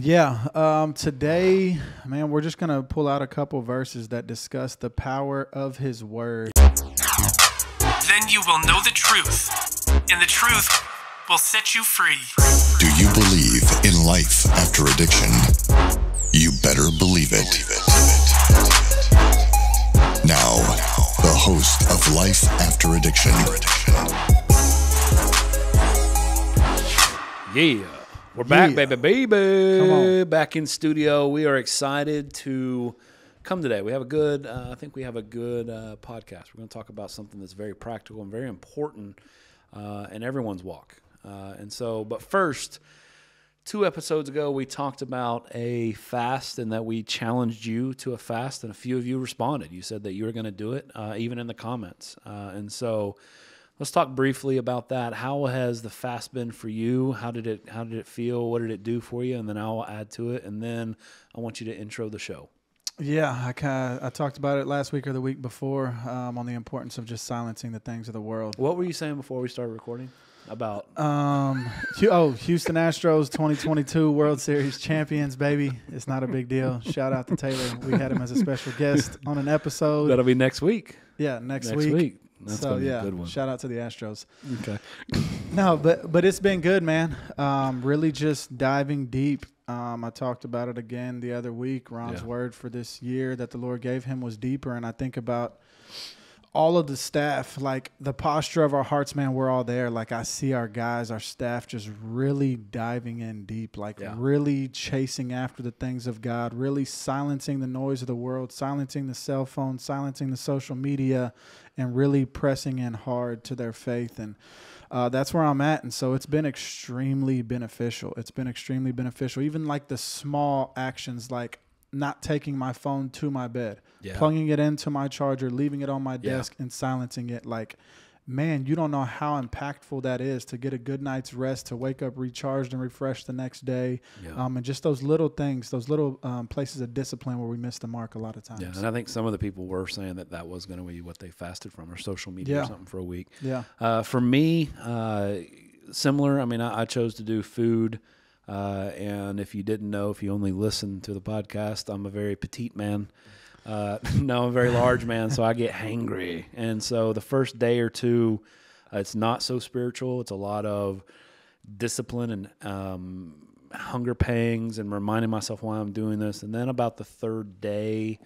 Yeah, um, today, man, we're just going to pull out a couple verses that discuss the power of his word. Then you will know the truth, and the truth will set you free. Do you believe in life after addiction? You better believe it. Now, the host of Life After Addiction. Yeah. We're back, yeah. baby, baby. Come on. Back in studio. We are excited to come today. We have a good, uh, I think we have a good uh, podcast. We're going to talk about something that's very practical and very important uh, in everyone's walk. Uh, and so, but first, two episodes ago, we talked about a fast and that we challenged you to a fast, and a few of you responded. You said that you were going to do it, uh, even in the comments. Uh, and so, Let's talk briefly about that. How has the fast been for you? How did it how did it feel? What did it do for you? And then I'll add to it. And then I want you to intro the show. Yeah, I kind I talked about it last week or the week before um, on the importance of just silencing the things of the world. What were you saying before we started recording? About um, oh, Houston Astros 2022 World Series champions, baby. It's not a big deal. Shout out to Taylor. We had him as a special guest on an episode. That'll be next week. Yeah, next, next week. week. That's so, yeah, a good one. Shout out to the Astros. Okay. no, but but it's been good, man. Um, really just diving deep. Um, I talked about it again the other week. Ron's yeah. word for this year that the Lord gave him was deeper, and I think about all of the staff, like the posture of our hearts, man, we're all there. Like I see our guys, our staff just really diving in deep, like yeah. really chasing after the things of God, really silencing the noise of the world, silencing the cell phone, silencing the social media, and really pressing in hard to their faith. And uh, that's where I'm at. And so it's been extremely beneficial. It's been extremely beneficial. Even like the small actions, like not taking my phone to my bed, yeah. plugging it into my charger, leaving it on my desk, yeah. and silencing it. Like, man, you don't know how impactful that is to get a good night's rest, to wake up recharged and refreshed the next day. Yeah. Um, and just those little things, those little um, places of discipline where we miss the mark a lot of times. Yeah, and I think some of the people were saying that that was going to be what they fasted from or social media yeah. or something for a week. Yeah. Uh, for me, uh, similar. I mean, I, I chose to do food. Uh, and if you didn't know, if you only listen to the podcast, I'm a very petite man. Uh, no, I'm a very large man, so I get hangry. And so the first day or two, uh, it's not so spiritual. It's a lot of discipline and um, hunger pangs and reminding myself why I'm doing this. And then about the third day,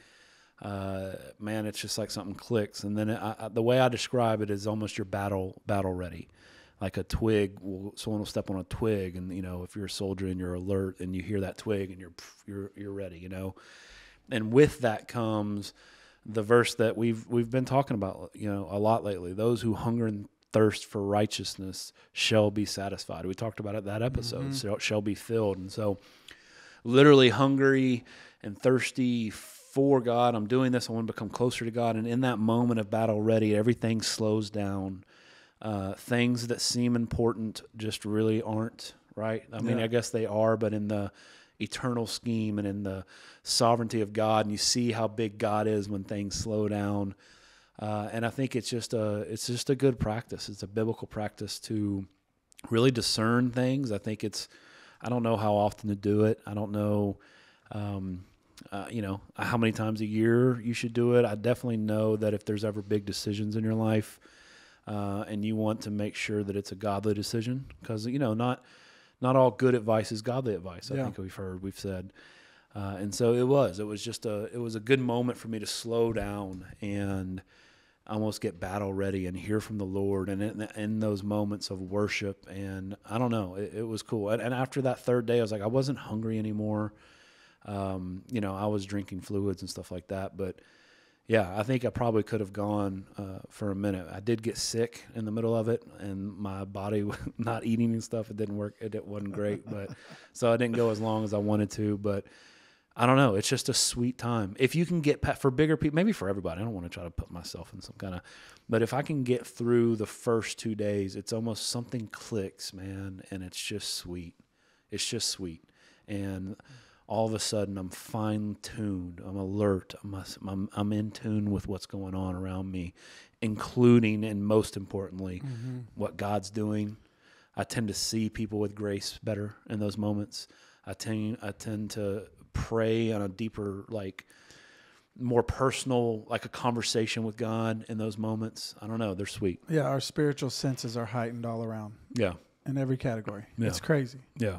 uh, man, it's just like something clicks. And then it, I, the way I describe it is almost your battle battle ready like a twig will someone will step on a twig and you know if you're a soldier and you're alert and you hear that twig and you're you're you're ready you know and with that comes the verse that we've we've been talking about you know a lot lately those who hunger and thirst for righteousness shall be satisfied we talked about it that episode mm-hmm. so shall be filled and so literally hungry and thirsty for God. I'm doing this. I want to become closer to God. And in that moment of battle ready, everything slows down uh, things that seem important just really aren't, right? I mean, yeah. I guess they are, but in the eternal scheme and in the sovereignty of God, and you see how big God is when things slow down. Uh, and I think it's just a it's just a good practice. It's a biblical practice to really discern things. I think it's I don't know how often to do it. I don't know. Um, uh, you know how many times a year you should do it. I definitely know that if there's ever big decisions in your life, uh, and you want to make sure that it's a godly decision because you know not not all good advice is godly advice. I yeah. think we've heard we've said, uh, and so it was. It was just a it was a good moment for me to slow down and almost get battle ready and hear from the Lord and in, in those moments of worship and I don't know it, it was cool and, and, after that third day I was like I wasn't hungry anymore um, you know I was drinking fluids and stuff like that but yeah, I think I probably could have gone uh, for a minute. I did get sick in the middle of it, and my body not eating and stuff. It didn't work. It, it wasn't great, but so I didn't go as long as I wanted to. But I don't know. It's just a sweet time. If you can get for bigger people, maybe for everybody. I don't want to try to put myself in some kind of, but if I can get through the first two days, it's almost something clicks, man, and it's just sweet. It's just sweet, and all of a sudden I'm fine tuned, I'm alert, I'm, I'm, I'm, in tune with what's going on around me, including and most importantly, mm-hmm. what God's doing. I tend to see people with grace better in those moments. I tend, I tend to pray on a deeper, like, more personal, like a conversation with God in those moments. I don't know. They're sweet. Yeah, our spiritual senses are heightened all around. Yeah. In every category. Yeah. It's crazy. Yeah.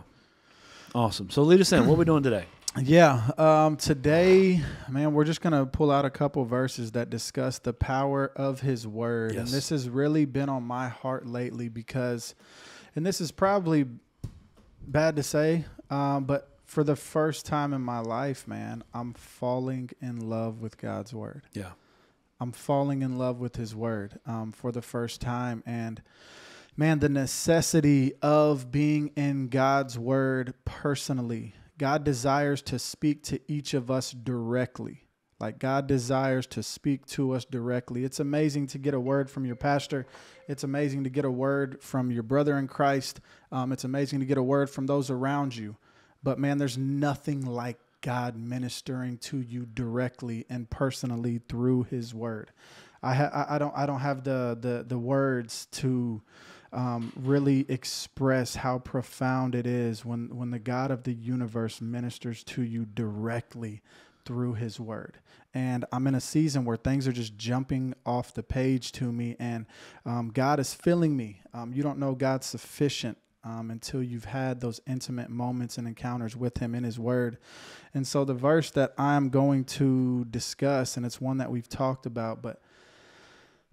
Awesome. So lead us in. What are we doing today? Yeah, um, today, man, we're just gonna pull out a couple verses that discuss the power of His Word, yes. and this has really been on my heart lately because, and this is probably bad to say, um, but for the first time in my life, man, I'm falling in love with God's Word. Yeah, I'm falling in love with His Word um, for the first time, and man, the necessity of being in God's word personally. God desires to speak to each of us directly. Like God desires to speak to us directly. It's amazing to get a word from your pastor. It's amazing to get a word from your brother in Christ. Um, it's amazing to get a word from those around you. But man, there's nothing like God ministering to you directly and personally through His Word. I ha- I don't I don't have the the the words to um, really express how profound it is when, when the God of the universe ministers to you directly through his word. And I'm in a season where things are just jumping off the page to me, and um, God is filling me. Um, you don't know God's sufficient um, until you've had those intimate moments and encounters with Him in His Word. And so, the verse that I'm going to discuss, and it's one that we've talked about, but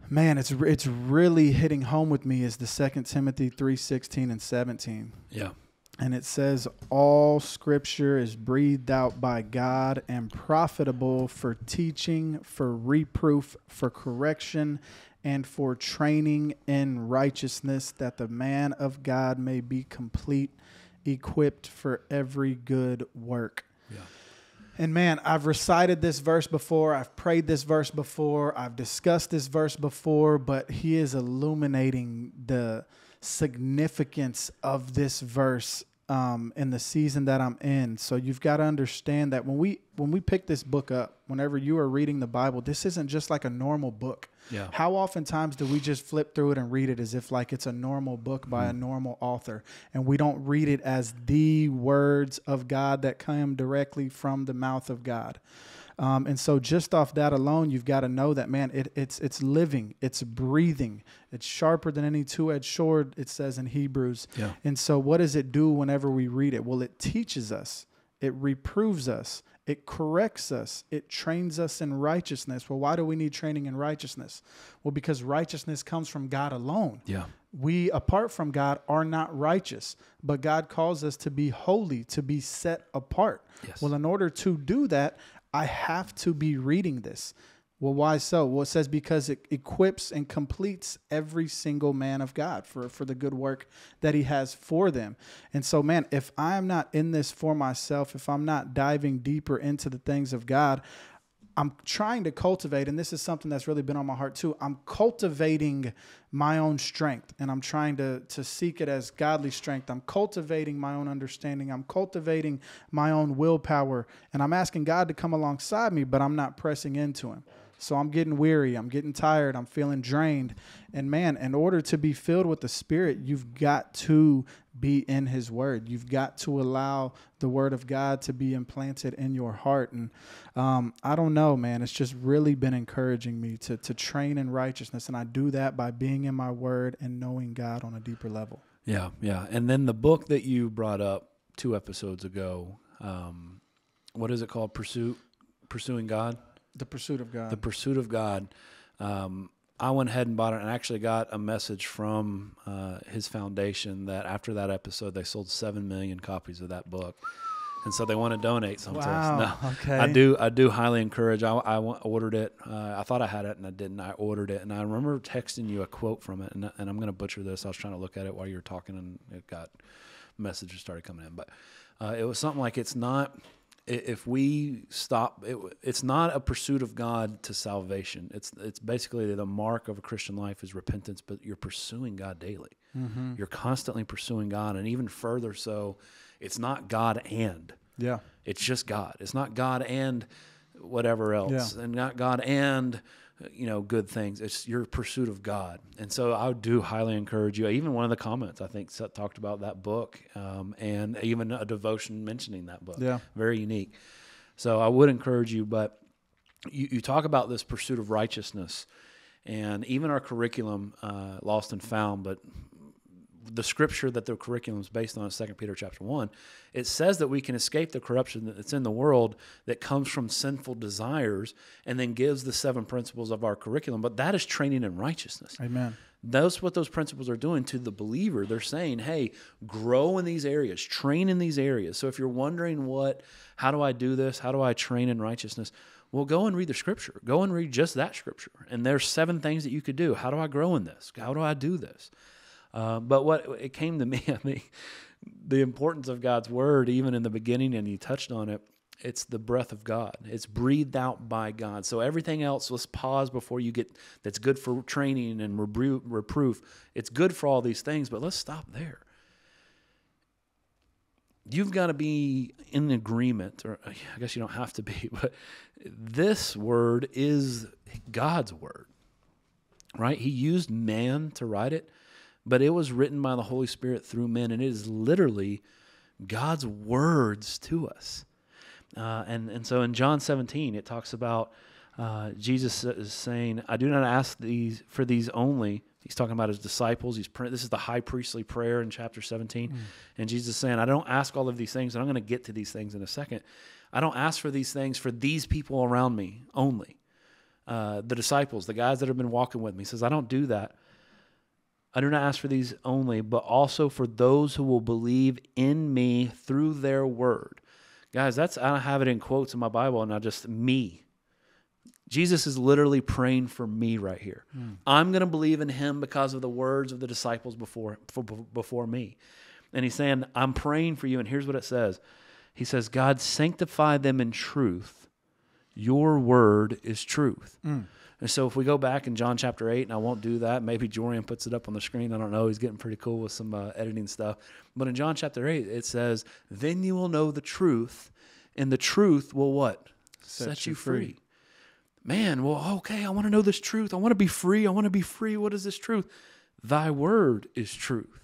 man, it's it's really hitting home with me is the Second Timothy three sixteen and seventeen. Yeah. And it says, All scripture is breathed out by God and profitable for teaching, for reproof, for correction, and for training in righteousness, that the man of God may be complete, equipped for every good work. Yeah. And man, I've recited this verse before, I've prayed this verse before, I've discussed this verse before, but he is illuminating the significance of this verse um, in the season that I'm in. So you've got to understand that when we when we pick this book up, whenever you are reading the Bible, this isn't just like a normal book. Yeah. How oftentimes do we just flip through it and read it as if like it's a normal book by mm-hmm. a mm. normal author, and we don't read it as the words of God that come directly from the mouth of God. Um, and so just off that alone, you've got to know that man, it, it's it's living, it's breathing, it's sharper than any two-edged sword. It says in Hebrews. Yeah. And so what does it do whenever we read it? Well, it teaches us, it reproves us, it corrects us, it trains us in righteousness. Well, why do we need training in righteousness? Well, because righteousness comes from God alone. Yeah. We, apart from God, are not righteous, but God calls us to be holy, to be set apart. Yes. Well, in order to do that, I have to be reading this. Well, why so? Well, it says because it equips and completes every single man of God for, for the good work that he has for them. And so, man, if I'm not in this for myself, if I'm not diving deeper into the things of God, I'm trying to cultivate, and this is something that's really been on my heart too. I'm cultivating my own strength, and I'm trying to to seek it as godly strength. I'm cultivating my own understanding. I'm cultivating my own willpower, and I'm asking God to come alongside me, but I'm not pressing into Him. So I'm getting weary. I'm getting tired. I'm feeling drained. And man, in order to be filled with the Spirit, you've got to be in His Word. You've got to allow the Word of God to be implanted in your heart. And um, I don't know, man. It's just really been encouraging me to to train in righteousness, and I do that by being in my Word and knowing God on a deeper level. Yeah, yeah. And then the book that you brought up two episodes ago. Um, what is it called? Pursuit, pursuing God. The Pursuit of God. The Pursuit of God. Um, I went ahead and bought it and actually got a message from uh, his foundation that after that episode, they sold 7 million copies of that book. And so they want to donate some wow. to us. No, okay. I do. I do highly encourage. I, I ordered it. Uh, I thought I had it, and I didn't. I ordered it, and I remember texting you a quote from it. And, and I'm going to butcher this. I was trying to look at it while you were talking, and it got messages started coming in. But uh, it was something like, "It's not if we stop, it, it's not a pursuit of God to salvation. It's it's basically the mark of a Christian life is repentance, but you're pursuing God daily. Mm-hmm. You're constantly pursuing God, and even further so, it's not God and yeah, it's just God. It's not God and whatever else, yeah. and not God and you know good things it's your pursuit of god and so i do highly encourage you even one of the comments i think talked about that book um, and even a devotion mentioning that book yeah very unique so i would encourage you but you, you talk about this pursuit of righteousness and even our curriculum uh, lost and found but the scripture that the curriculum is based on is Peter chapter 1. It says that we can escape the corruption that's in the world that comes from sinful desires and then gives the seven principles of our curriculum, but that is training in righteousness. Amen. That's what those principles are doing to the believer. They're saying, "Hey, grow in these areas, train in these areas." So if you're wondering what how do I do this? How do I train in righteousness? Well, go and read the scripture. Go and read just that scripture. And there's seven things that you could do. How do I grow in this? How do I do this? Uh, but what it came to me, I mean, the importance of God's word, even in the beginning, and you touched on it, it's the breath of God. It's breathed out by God. So everything else, let's pause before you get that's good for training and reproof. It's good for all these things, but let's stop there. You've got to be in agreement, or uh, I guess you don't have to be, but this word is God's word, right? He used man to write it, but it was written by the Holy Spirit through men, and it is literally God's words to us. Uh, and, and so in John 17, it talks about uh, Jesus is saying, I do not ask these for these only. He's talking about his disciples. He's this is the high priestly prayer in chapter 17. Mm. And Jesus is saying, I don't ask all of these things, and I'm going to get to these things in a second. I don't ask for these things for these people around me only. Uh, the disciples, the guys that have been walking with me. says, I don't do that I do not ask for these only, but also for those who will believe in me through their word. Guys, that's I have it in quotes in my Bible, and just me. Jesus is literally praying for me right here. Mm. I'm going to believe in him because of the words of the disciples before, before me. And he's saying, I'm praying for you. And here's what it says He says, God, sanctify them in truth. Your word is truth. Mm. And so if we go back in John chapter 8, and I won't do that, maybe Jorian puts it up on the screen. I don't know. He's getting pretty cool with some uh, editing stuff. But in John chapter 8, it says, Then you will know the truth, and the truth will what? Set, Set you free. free. Man, well, okay, I want to know this truth. I want to be free. I want to be free. What is this truth? Thy word is truth.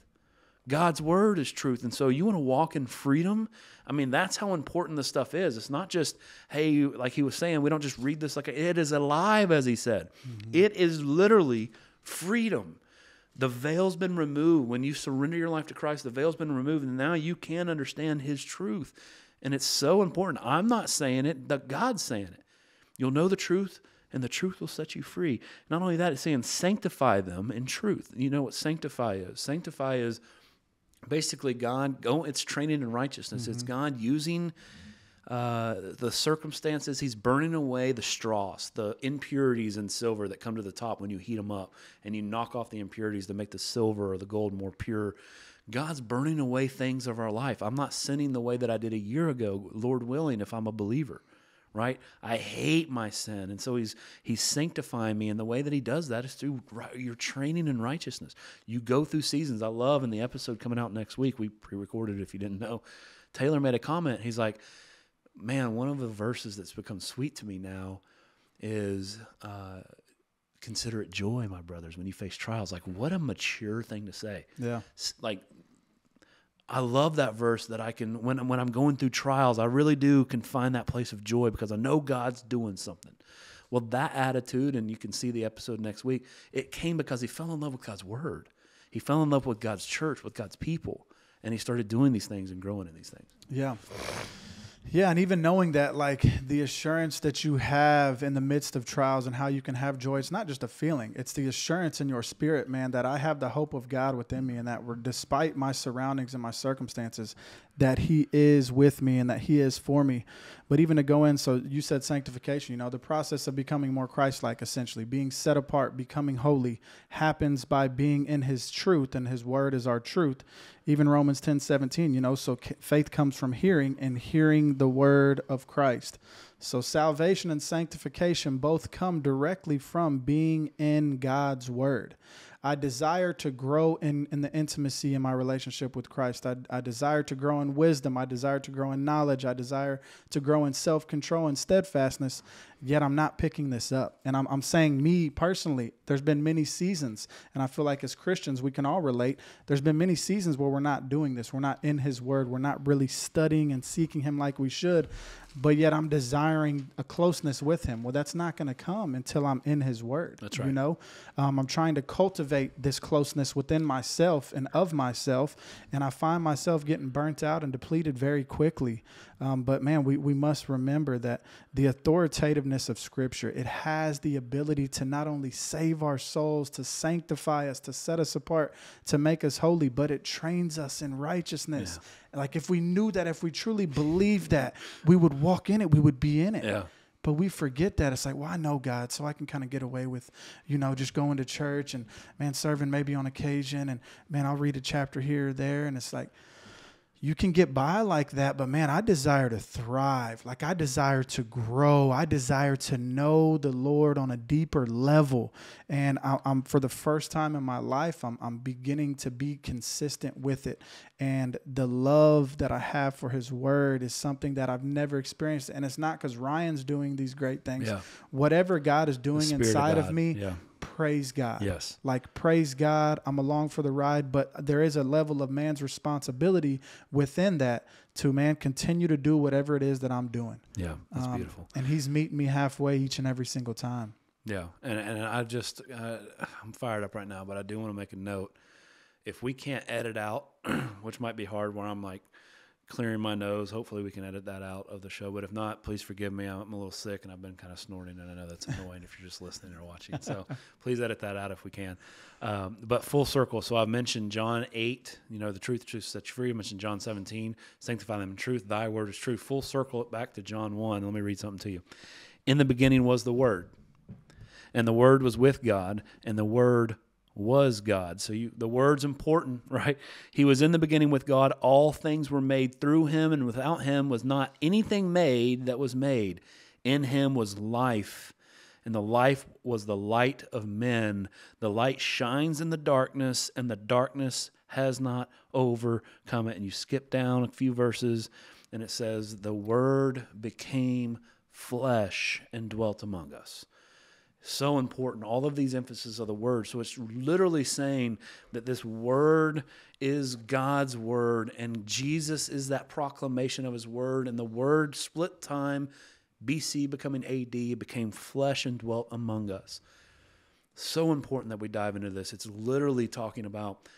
God's word is truth. And so you want to walk in freedom? I mean, that's how important this stuff is. It's not just, hey, like he was saying, we don't just read this like a, it is alive, as he said. Mm-hmm. It is literally freedom. The veil's been removed. When you surrender your life to Christ, the veil's been removed, and now you can understand his truth. And it's so important. I'm not saying it, but God's saying it. You'll know the truth, and the truth will set you free. Not only that, it's saying sanctify them in truth. You know what sanctify is. Sanctify is basically God go. It's training in righteousness. Mm-hmm. It's God using uh, the circumstances. He's burning away the straws, the impurities in silver that come to the top when you heat them up, and you knock off the impurities to make the silver or the gold more pure. God's burning away things of our life. I'm not sinning the way that I did a year ago, Lord willing, if I'm a believer right? I hate my sin. And so he's he's sanctifying me. And the way that he does that is through your training in righteousness. You go through seasons. I love in the episode coming out next week, we pre-recorded if you didn't know. Taylor made a comment. He's like, Man, one of the verses that's become sweet to me now is uh, consider it joy, my brothers, when you face trials. Like, what a mature thing to say. Yeah. Like, I love that verse that I can when when I'm going through trials, I really do can find that place of joy because I know God's doing something. Well, that attitude, and you can see the episode next week, it came because he fell in love with God's word. He fell in love with God's church, with God's people, and he started doing these things and growing in these things. Yeah. Yeah, and even knowing that, like the assurance that you have in the midst of trials and how you can have joy, it's not just a feeling, it's the assurance in your spirit, man, that I have the hope of God within me and that despite my surroundings and my circumstances, that he is with me and that he is for me but even to go in so you said sanctification you know the process of becoming more christ-like essentially being set apart becoming holy happens by being in his truth and his word is our truth even romans 10 17 you know so faith comes from hearing and hearing the word of christ so salvation and sanctification both come directly from being in god's word I desire to grow in, in the intimacy in my relationship with Christ. I, I desire to grow in wisdom. I desire to grow in knowledge. I desire to grow in self control and steadfastness. Yet I'm not picking this up. And I'm, I'm saying, me personally, there's been many seasons, and I feel like as Christians, we can all relate. There's been many seasons where we're not doing this. We're not in His Word. We're not really studying and seeking Him like we should but yet I'm desiring a closeness with Him. Well, that's not going to come until I'm in His Word. That's right. You know, um, I'm trying to cultivate this closeness within myself and of myself, and I find myself getting burnt out and depleted very quickly. Um, but man, we, we must remember that the authoritativeness of Scripture, it has the ability to not only save our souls, to sanctify us, to set us apart, to make us holy, but it trains us in righteousness. Yeah. Like if we knew that, if we truly believed that, we would walk in it, we would be in it. Yeah but we forget that it's like well i know god so i can kind of get away with you know just going to church and man serving maybe on occasion and man i'll read a chapter here or there and it's like you can get by like that, but man, I desire to thrive. Like I desire to grow. I desire to know the Lord on a deeper level. And I, am for the first time in my life, I'm, I'm beginning to be consistent with it. And the love that I have for His Word is something that I've never experienced. And it's not because Ryan's doing these great things. Yeah. Whatever God is doing inside of, of me. Yeah praise God. Yes. Like praise God, I'm along for the ride, but there is a level of man's responsibility within that to man continue to do whatever it is that I'm doing. Yeah, that's um, beautiful. And he's meeting me halfway each and every single time. Yeah, and and I just uh, I'm fired up right now, but I do want to make a note. If we can't edit out, which might be hard, where I'm like, clearing my nose. Hopefully, we can edit that out of the show. But if not, please forgive me. I'm, a little sick and I've been kind of snorting, and I know that's annoying if you're just listening or watching. So please edit that out if we can. Um, but full circle. So I've mentioned John 8, you know, the truth, truth sets you free. I mentioned John 17, sanctify them in truth. Thy word is true. Full circle it back to John 1. Let me read something to you. In the beginning was the word, and the word was with God, and the word was God. So you, the word's important, right? He was in the beginning with God. All things were made through him, and without him was not anything made that was made. In him was life, and the life was the light of men. The light shines in the darkness, and the darkness has not overcome it. And you skip down a few verses, and it says, The word became flesh and dwelt among us. So important. All of these emphasis of the word. So it's literally saying that this word is God's word, and Jesus is that proclamation of his word, and the word split time. BC becoming AD became flesh and dwelt among us. So important that we dive into this. It's literally talking about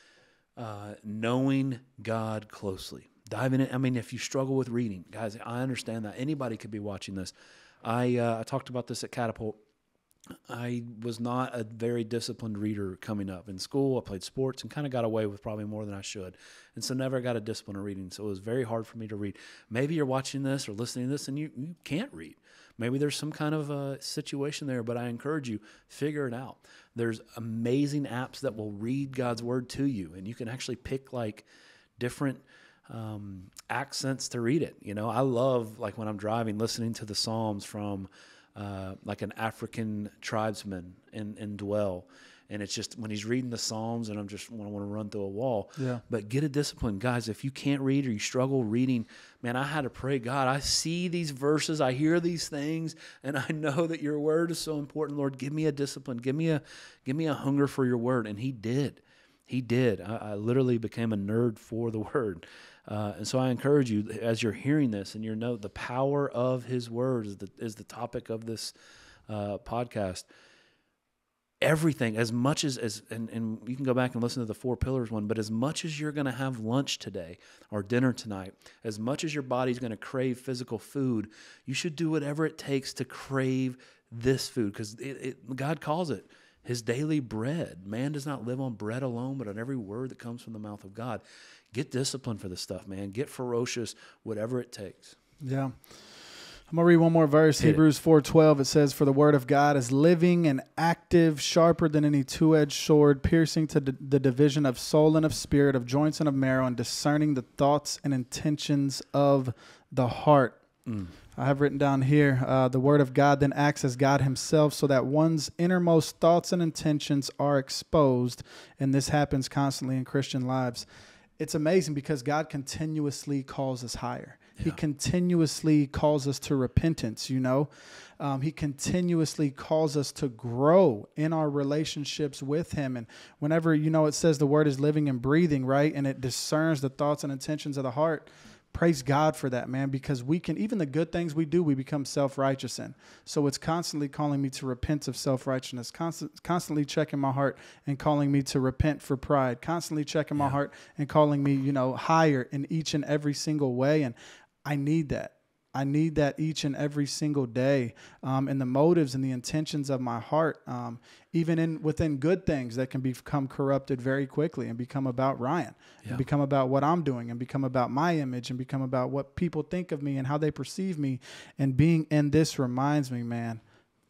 uh, knowing God closely. Diving in. I mean, if you struggle with reading, guys, I understand that anybody could be watching this. I, uh, I talked about this at Catapult I was not a very disciplined reader coming up in school. I played sports and kind of got away with probably more than I should. And so never got a discipline of reading. So it was very hard for me to read. Maybe you're watching this or listening to this and you, you can't read. Maybe there's some kind of a situation there, but I encourage you, figure it out. There's amazing apps that will read God's word to you, and you can actually pick like different um, accents to read it. You know, I love like when I'm driving, listening to the Psalms from uh, like an African tribesman and, and dwell. And it's just when he's reading the Psalms, and I'm just when I want to run through a wall. Yeah. But get a discipline, guys. If you can't read or you struggle reading, man, I had to pray, God. I see these verses, I hear these things, and I know that Your Word is so important. Lord, give me a discipline, give me a, give me a hunger for Your Word. And He did, He did. I, I literally became a nerd for the Word. Uh, and so I encourage you, as you're hearing this and you know the power of His Word is the, is the topic of this uh, podcast. Everything, as much as, as and, and you can go back and listen to the four pillars one, but as much as you're going to have lunch today or dinner tonight, as much as your body's going to crave physical food, you should do whatever it takes to crave this food because God calls it his daily bread. Man does not live on bread alone, but on every word that comes from the mouth of God. Get disciplined for this stuff, man. Get ferocious, whatever it takes. Yeah. I'm gonna read one more verse, Hit Hebrews four twelve. It says, "For the word of God is living and active, sharper than any two-edged sword, piercing to the division of soul and of spirit, of joints and of marrow, and discerning the thoughts and intentions of the heart." Mm. I have written down here uh, the Word of God then acts as God Himself so that one's innermost thoughts and intentions are exposed. And this happens constantly in Christian lives. It's amazing because God continuously calls us higher. Yeah. He continuously calls us to repentance, you know. Um, he continuously calls us to grow in our relationships with Him. And whenever, you know, it says the word is living and breathing, right? And it discerns the thoughts and intentions of the heart praise God for that, man, because we can, even the good things we do, we become self righteous in. So it's constantly calling me to repent of self righteousness, constant, constantly checking my heart and calling me to repent for pride, constantly checking yeah. my heart and calling me, you know, higher in each and every single way. And I need that. I need that each and every single day um, and the motives and the intentions of my heart, um, even in within good things that can become corrupted very quickly and become about Ryan yeah. and become about what I'm doing and become about my image and become about what people think of me and how they perceive me. And being in this reminds me, man,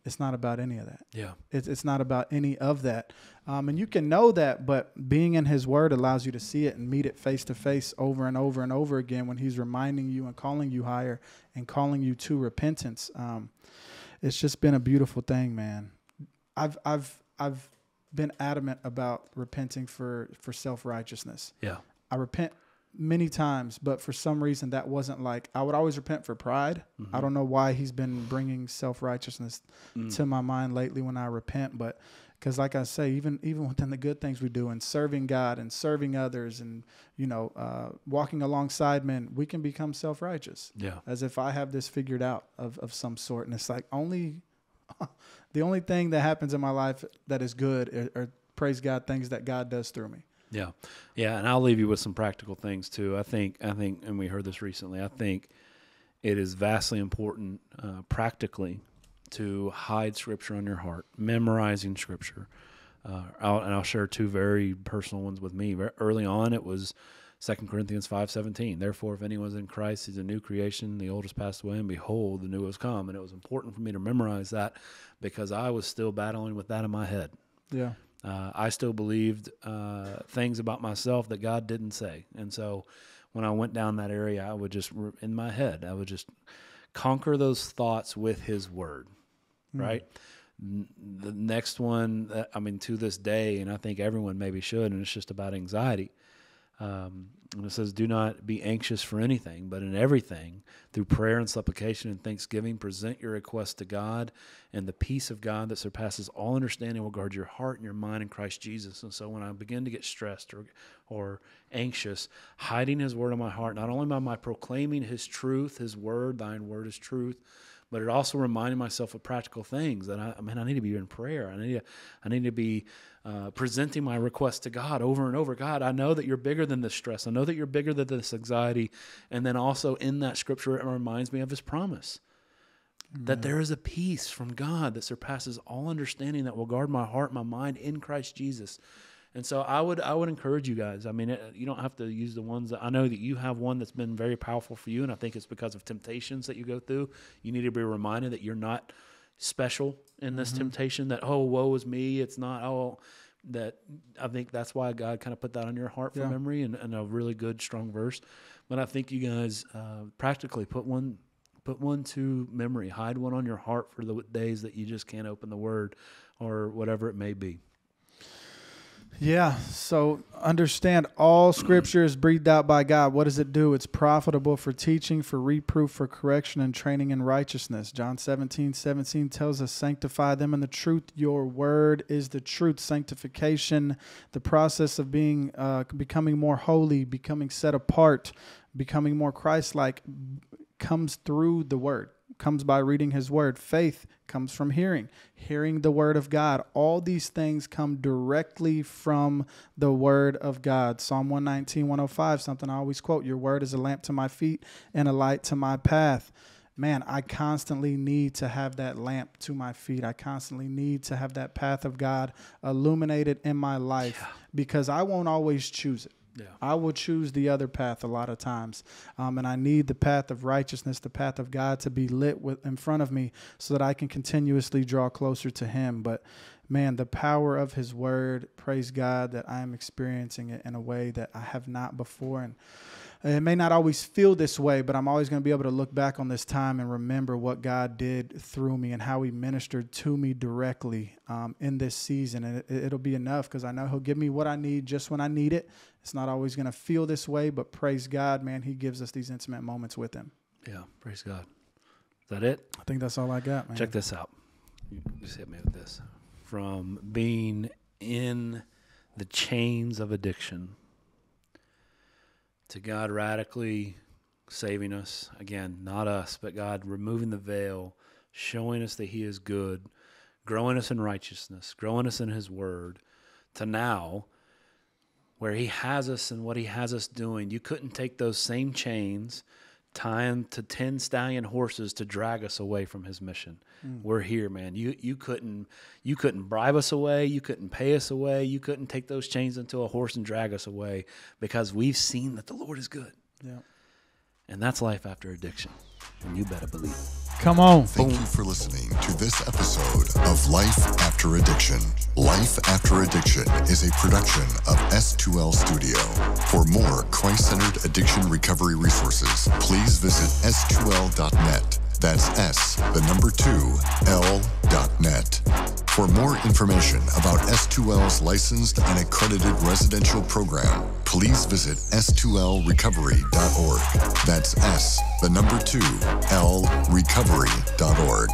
it's not about any of that. Yeah. It's, it's not about any of that. Um, and you can know that, but being in His Word allows you to see it and meet it face to face over and over and over again when He's reminding you and calling you higher and calling you to repentance. Um, it's just been a beautiful thing, man. I've, I've, I've been adamant about repenting for, for self righteousness. Yeah. I repent many times, but for some reason that wasn't like I would always repent for pride. Mm-hmm. I don't know why he's been bringing self righteousness mm. to my mind lately when I repent, but because like I say, even even within the good things we do and serving God and serving others and you know uh, walking alongside men, we can become self righteous. Yeah, as if I have this figured out of of some sort, and it's like only the only thing that happens in my life that is good or praise God things that God does through me. Yeah, yeah, and I'll leave you with some practical things too. I think I think, and we heard this recently. I think it is vastly important uh, practically to hide Scripture on your heart, memorizing Scripture. Uh, I'll, and I'll share two very personal ones with me. Very early on, it was. 2 Corinthians 5:17. Therefore, if anyone's in Christ, he's a new creation. The old has passed away, and behold, the new has come. And it was important for me to memorize that because I was still battling with that in my head. Yeah uh, I still believed uh, things about myself that God didn't say. And so when I went down that area, I would just, in my head, I would just conquer those thoughts with His word, mm. right? The next one, uh, I mean, to this day, and I think everyone maybe should, and it's just about anxiety. Um, and it says, Do not be anxious for anything, but in everything, through prayer and supplication and thanksgiving, present your requests to God, and the peace of God that surpasses all understanding will guard your heart and your mind in Christ Jesus. And so when I begin to get stressed or, or anxious, hiding his word in my heart, not only by my proclaiming his truth, his word, thine word is truth, but it also reminded myself of practical things that I, mean I need to be in prayer. I need to, I need to be uh, presenting my request to God over and over. God, I know that you're bigger than this stress. I know that you're bigger than this anxiety. And then also in that scripture, it reminds me of His promise. Amen. That there is a peace from God that surpasses all understanding that will guard my heart, my mind in Christ Jesus. And so I would I would encourage you guys. I mean, it, you don't have to use the ones that I know that you have one that's been very powerful for you, and I think it's because of temptations that you go through. You need to be reminded that you're not special in this mm-hmm. temptation. That oh, woe is me. It's not oh. That I think that's why God kind of put that on your heart for yeah. memory and, and, a really good strong verse. But I think you guys uh, practically put one put one to memory, hide one on your heart for the days that you just can't open the Word or whatever it may be. Yeah. So understand all scripture is breathed out by God. What does it do? It's profitable for teaching, for reproof, for correction, and training in righteousness. John 17, 17 tells us, Sanctify them in the truth. Your word is the truth. Sanctification, the process of being, uh, becoming more holy, becoming set apart, becoming more Christ like, comes through the word comes by reading his word. Faith comes from hearing, hearing the word of God. All these things come directly from the word of God. Psalm 119, 105, something I always quote Your word is a lamp to my feet and a light to my path. Man, I constantly need to have that lamp to my feet. I constantly need to have that path of God illuminated in my life yeah. because I won't always choose it. Yeah. I will choose the other path a lot of times. Um, and I need the path of righteousness, the path of God to be lit with, in front of me so that I can continuously draw closer to Him. But man, the power of His Word, praise God that I am experiencing it in a way that I have not before. And uh, it may not always feel this way, but I'm always going to be able to look back on this time and remember what God did through me and how He ministered to me directly um, in this season. And it, will be enough because I know He'll give me what I need just when I need it. It's not always going to feel this way, but praise God, man, He gives us these intimate moments with Him. Yeah, praise God. Is that it? I think that's all I got, man. Check this out. You just hit me with this. From being in the chains of addiction to God radically saving us. Again, not us, but God removing the veil, showing us that He is good, growing us in righteousness, growing us in His Word, to now where He has us and what He has us doing. You couldn't take those same chains tying to 10 stallion horses to drag us away from his mission. Mm. We're here, man. You you couldn't you couldn't bribe us away, you couldn't pay us away, you couldn't take those chains into a horse and drag us away because we've seen that the Lord is good. Yeah. And that's life after addiction. And you better believe it. Come on. Thank Boom. you for listening to this episode of Life After Addiction. Life After Addiction is a production of S2L Studio. For more Christ centered addiction recovery resources, please visit s2l.net. That's S, the number two, L dot net. For more information about S2L's licensed and accredited residential program, please visit S2LRecovery.org. That's S, the number two, L, org.